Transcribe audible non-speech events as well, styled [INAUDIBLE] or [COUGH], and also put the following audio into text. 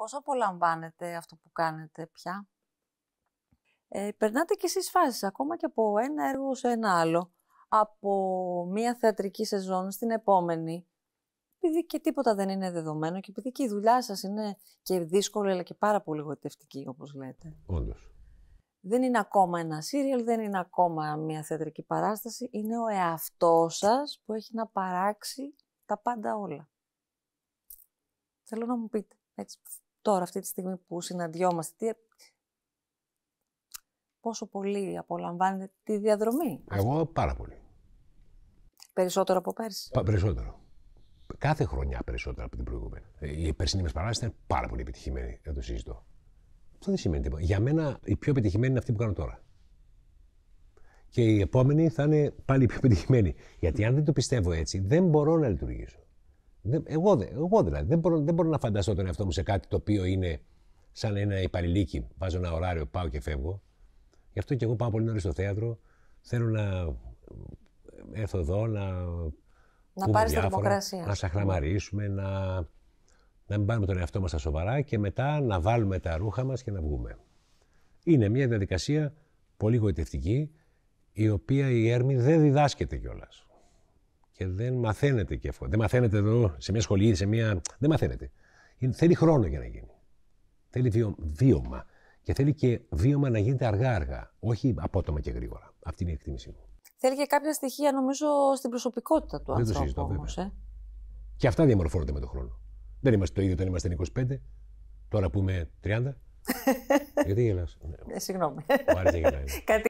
Πώς απολαμβάνετε αυτό που κάνετε πια. Ε, περνάτε και εσείς φάσεις, ακόμα και από ένα έργο σε ένα άλλο. Από μία θεατρική σεζόν στην επόμενη. Επειδή και τίποτα δεν είναι δεδομένο και επειδή και η δουλειά σας είναι και δύσκολη αλλά και πάρα πολύ γοητευτική όπως λέτε. Όντως. Δεν είναι ακόμα ένα σύριαλ, δεν είναι ακόμα μια θεατρική παράσταση. Είναι ο εαυτός σας που έχει να παράξει τα πάντα όλα. Θέλω να μου πείτε, έτσι τώρα αυτή τη στιγμή που συναντιόμαστε, πόσο πολύ απολαμβάνετε τη διαδρομή. Εγώ πάρα πολύ. Περισσότερο από πέρσι. Πα, περισσότερο. Κάθε χρονιά περισσότερο από την προηγούμενη. Ε, η περσινή μας παράσταση ήταν πάρα πολύ επιτυχημένη, δεν το συζητώ. Αυτό δεν σημαίνει τίποτα. Για μένα η πιο επιτυχημένη είναι αυτή που κάνω τώρα. Και η επόμενη θα είναι πάλι η πιο επιτυχημένη. Γιατί αν δεν το πιστεύω έτσι, δεν μπορώ να λειτουργήσω. Εγώ, εγώ δηλαδή δεν μπορώ, δεν μπορώ να φανταστώ τον εαυτό μου σε κάτι το οποίο είναι σαν ένα υπαλληλίκι. Βάζω ένα ωράριο, πάω και φεύγω. Γι' αυτό και εγώ πάω πολύ νωρίς στο θέατρο. Θέλω να έρθω εδώ, να. Να πάρει δημοκρασία. Να σαχραμαρίσουμε να, να μην πάρουμε τον εαυτό μας στα σοβαρά και μετά να βάλουμε τα ρούχα μας και να βγούμε. Είναι μια διαδικασία πολύ γοητευτική, η οποία η Έρμη δεν διδάσκεται κιόλας και δεν μαθαίνεται και εύκολα. Δεν μαθαίνεται εδώ σε μια σχολή, σε μια. Δεν μαθαίνεται. Θέλει χρόνο για να γίνει. Θέλει βίωμα. Και θέλει και βίωμα να γίνεται αργά-αργά, όχι απότομα και γρήγορα. Αυτή είναι η εκτίμησή μου. Θέλει και κάποια στοιχεία, νομίζω, στην προσωπικότητα του δεν ανθρώπου. Δεν το συζητώ, όμως, ε. Και αυτά διαμορφώνονται με τον χρόνο. Δεν είμαστε το ίδιο όταν είμαστε 25, τώρα που είμαι 30. [LAUGHS] Γιατί γελάς. Ναι. Ε, συγγνώμη. Μου άρεσε [LAUGHS]